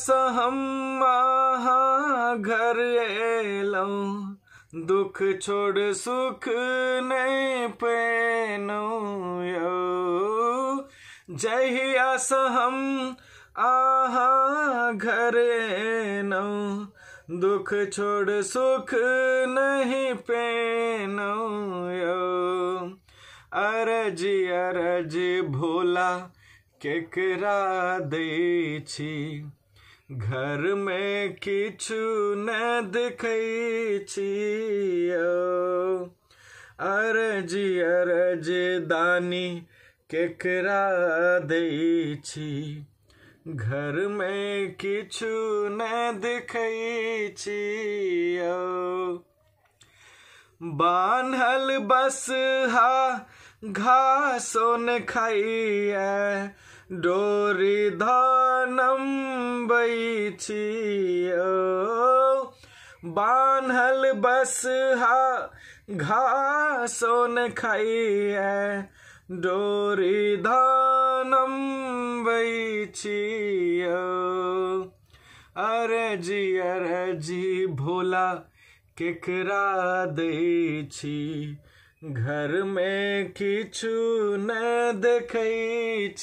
सहम घर लो दुख छोड़ सुख नहीं पेनो यो जहिया सहम आहा घर नो दुख छोड़ सुख नहीं पेनो यो अरज अरज भोला केकरा दै घर में किछु न देखै छी अरजी अरज दानी केकरा दै घर में किछु न देखै छी बान्हल बस हा घास न खाइए डोरी धानम बैछियो बान्हल घासो न खाइए डोरी धानम बैछियो अरे जी अरे जी भोला केकरा दै छी घर में किछु न देखै